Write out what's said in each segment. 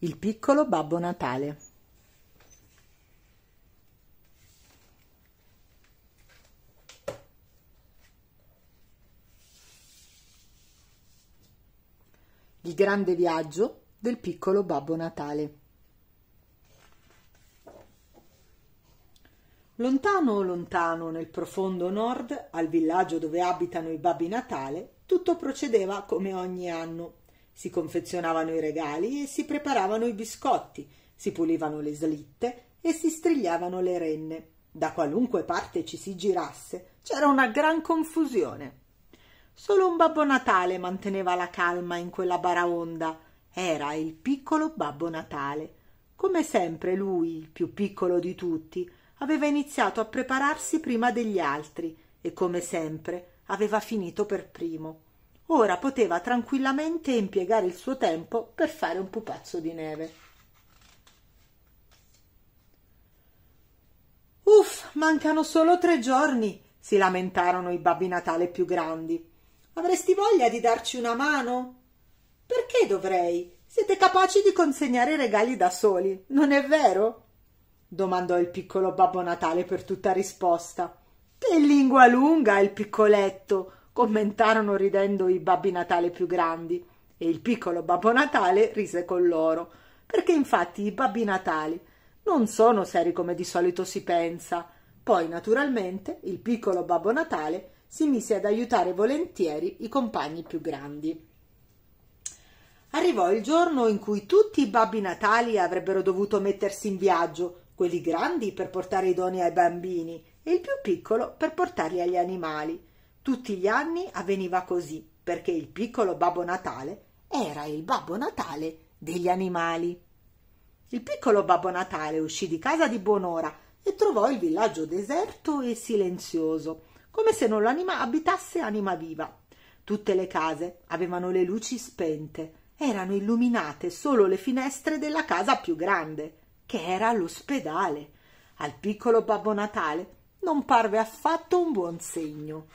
Il piccolo Babbo Natale Il grande viaggio del piccolo Babbo Natale Lontano lontano nel profondo nord, al villaggio dove abitano i Babbi Natale, tutto procedeva come ogni anno si confezionavano i regali e si preparavano i biscotti, si pulivano le slitte e si strigliavano le renne. Da qualunque parte ci si girasse c'era una gran confusione. Solo un Babbo Natale manteneva la calma in quella baraonda. Era il piccolo Babbo Natale. Come sempre lui, il più piccolo di tutti, aveva iniziato a prepararsi prima degli altri e come sempre aveva finito per primo. Ora poteva tranquillamente impiegare il suo tempo per fare un pupazzo di neve. Uff, mancano solo tre giorni, si lamentarono i babbi Natale più grandi. Avresti voglia di darci una mano? Perché dovrei? Siete capaci di consegnare i regali da soli, non è vero? domandò il piccolo Babbo Natale per tutta risposta. Che lingua lunga il piccoletto, commentarono ridendo i babbi Natale più grandi e il piccolo Babbo Natale rise con loro, perché infatti i babbi Natali non sono seri come di solito si pensa. Poi, naturalmente, il piccolo Babbo Natale si mise ad aiutare volentieri i compagni più grandi. Arrivò il giorno in cui tutti i babbi natali avrebbero dovuto mettersi in viaggio, quelli grandi per portare i doni ai bambini e il più piccolo per portarli agli animali. Tutti gli anni avveniva così, perché il piccolo Babbo Natale era il Babbo Natale degli animali. Il piccolo Babbo Natale uscì di casa di buon'ora e trovò il villaggio deserto e silenzioso, come se non l'anima abitasse anima viva. Tutte le case avevano le luci spente, erano illuminate solo le finestre della casa più grande, che era l'ospedale. Al piccolo Babbo Natale non parve affatto un buon segno.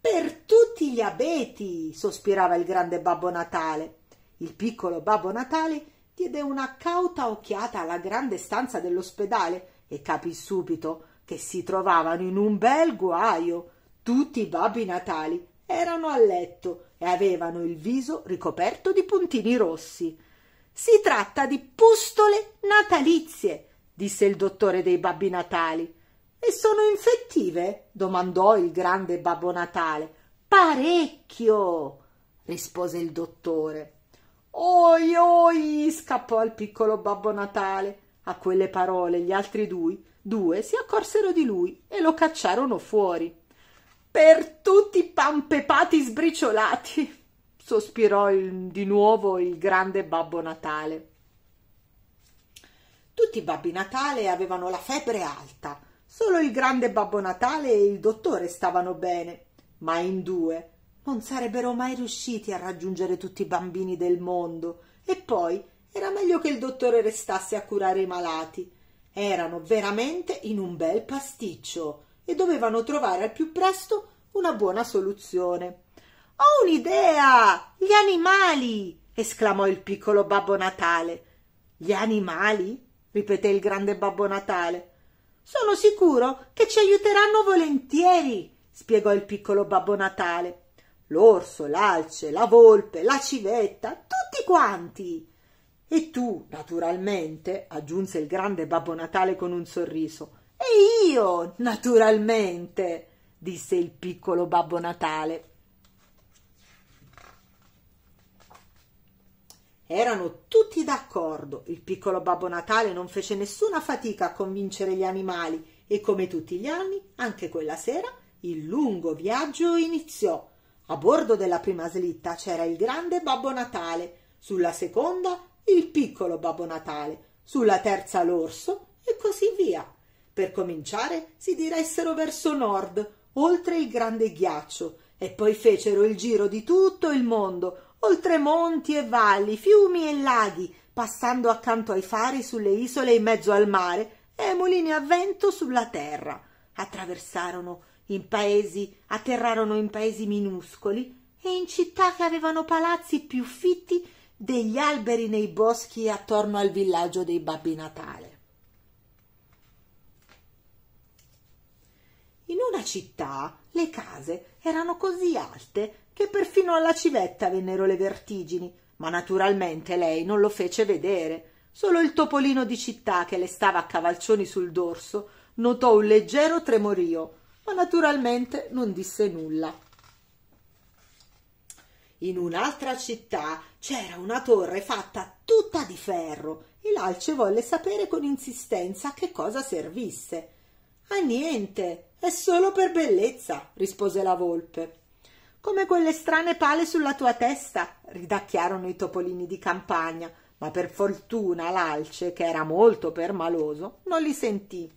Per tutti gli abeti, sospirava il grande Babbo Natale. Il piccolo Babbo Natale diede una cauta occhiata alla grande stanza dell'ospedale e capì subito che si trovavano in un bel guaio. Tutti i babbi natali erano a letto e avevano il viso ricoperto di puntini rossi. Si tratta di pustole natalizie, disse il dottore dei babbi natali. E sono infettive? domandò il grande Babbo Natale. Parecchio, rispose il dottore. Oi, oi, scappò il piccolo Babbo Natale. A quelle parole gli altri due, due si accorsero di lui e lo cacciarono fuori. Per tutti i pampepati sbriciolati, sospirò il, di nuovo il grande Babbo Natale. Tutti i Babbi Natale avevano la febbre alta Solo il grande Babbo Natale e il dottore stavano bene, ma in due non sarebbero mai riusciti a raggiungere tutti i bambini del mondo. E poi era meglio che il dottore restasse a curare i malati. Erano veramente in un bel pasticcio e dovevano trovare al più presto una buona soluzione. Ho un'idea! Gli animali! esclamò il piccolo Babbo Natale. Gli animali? ripeté il grande Babbo Natale. Sono sicuro che ci aiuteranno volentieri, spiegò il piccolo Babbo Natale. L'orso, l'alce, la volpe, la civetta, tutti quanti. E tu, naturalmente, aggiunse il grande Babbo Natale con un sorriso. E io, naturalmente, disse il piccolo Babbo Natale. Erano tutti d'accordo. Il piccolo Babbo Natale non fece nessuna fatica a convincere gli animali e come tutti gli anni, anche quella sera, il lungo viaggio iniziò. A bordo della prima slitta c'era il grande Babbo Natale, sulla seconda il piccolo Babbo Natale, sulla terza l'orso e così via. Per cominciare si diressero verso nord, oltre il grande ghiaccio, e poi fecero il giro di tutto il mondo, oltre monti e valli, fiumi e laghi, passando accanto ai fari sulle isole in mezzo al mare e ai mulini a vento sulla terra. Attraversarono in paesi, atterrarono in paesi minuscoli e in città che avevano palazzi più fitti degli alberi nei boschi attorno al villaggio dei Babbi Natale. In una città le case erano così alte che perfino alla civetta vennero le vertigini, ma naturalmente lei non lo fece vedere. Solo il topolino di città che le stava a cavalcioni sul dorso notò un leggero tremorio, ma naturalmente non disse nulla. In un'altra città c'era una torre fatta tutta di ferro e l'alce volle sapere con insistenza a che cosa servisse. A niente, è solo per bellezza, rispose la volpe come quelle strane pale sulla tua testa, ridacchiarono i topolini di campagna, ma per fortuna l'alce, che era molto permaloso, non li sentì.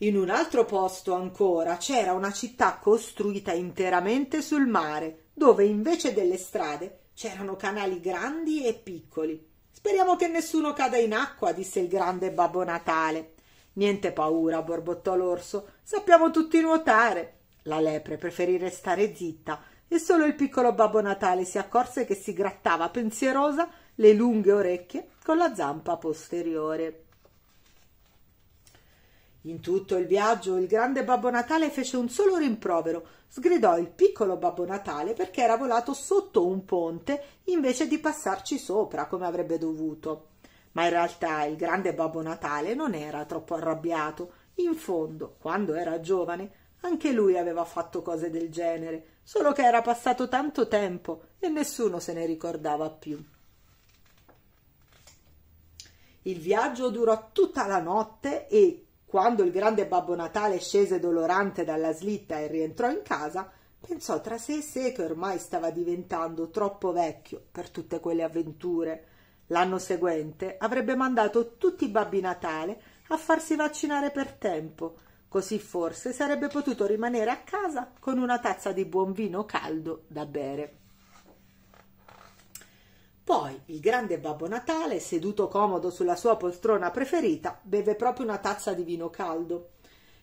In un altro posto ancora c'era una città costruita interamente sul mare, dove invece delle strade c'erano canali grandi e piccoli. Speriamo che nessuno cada in acqua, disse il grande Babbo Natale. Niente paura, borbottò l'orso. Sappiamo tutti nuotare. La lepre preferì restare zitta e solo il piccolo Babbo Natale si accorse che si grattava pensierosa le lunghe orecchie con la zampa posteriore. In tutto il viaggio il grande Babbo Natale fece un solo rimprovero, sgridò il piccolo Babbo Natale perché era volato sotto un ponte invece di passarci sopra come avrebbe dovuto. Ma in realtà il grande Babbo Natale non era troppo arrabbiato. In fondo, quando era giovane, anche lui aveva fatto cose del genere, solo che era passato tanto tempo e nessuno se ne ricordava più. Il viaggio durò tutta la notte e, quando il grande Babbo Natale scese dolorante dalla slitta e rientrò in casa, pensò tra sé e sé che ormai stava diventando troppo vecchio per tutte quelle avventure L'anno seguente avrebbe mandato tutti i babbi Natale a farsi vaccinare per tempo, così forse sarebbe potuto rimanere a casa con una tazza di buon vino caldo da bere. Poi il grande Babbo Natale, seduto comodo sulla sua poltrona preferita, beve proprio una tazza di vino caldo.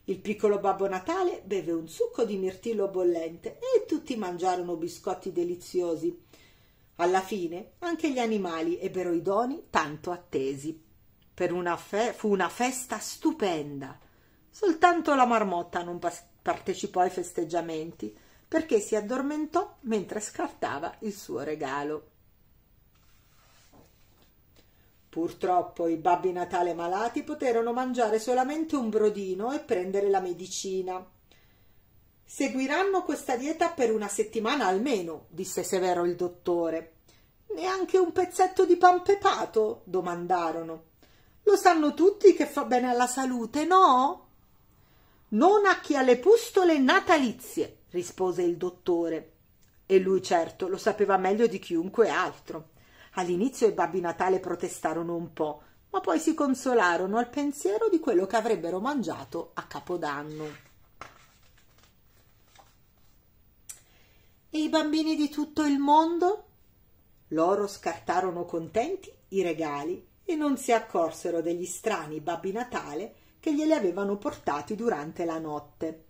Il piccolo Babbo Natale beve un succo di mirtillo bollente e tutti mangiarono biscotti deliziosi. Alla fine anche gli animali ebbero i doni tanto attesi. Per una fe- fu una festa stupenda. Soltanto la marmotta non pas- partecipò ai festeggiamenti perché si addormentò mentre scartava il suo regalo. Purtroppo i babbi Natale malati poterono mangiare solamente un brodino e prendere la medicina. Seguiranno questa dieta per una settimana almeno, disse severo il dottore. Neanche un pezzetto di pan pepato? domandarono. Lo sanno tutti che fa bene alla salute, no? Non a chi ha le pustole natalizie, rispose il dottore. E lui certo lo sapeva meglio di chiunque altro. All'inizio i babbi Natale protestarono un po', ma poi si consolarono al pensiero di quello che avrebbero mangiato a Capodanno. E i bambini di tutto il mondo? Loro scartarono contenti i regali e non si accorsero degli strani babbi Natale che glieli avevano portati durante la notte.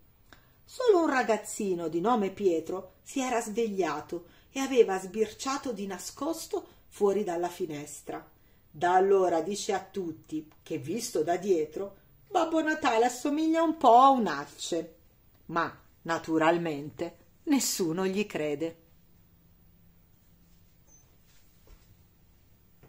Solo un ragazzino di nome Pietro si era svegliato e aveva sbirciato di nascosto fuori dalla finestra. Da allora dice a tutti che, visto da dietro, Babbo Natale assomiglia un po' a un Ma, naturalmente, Nessuno gli crede.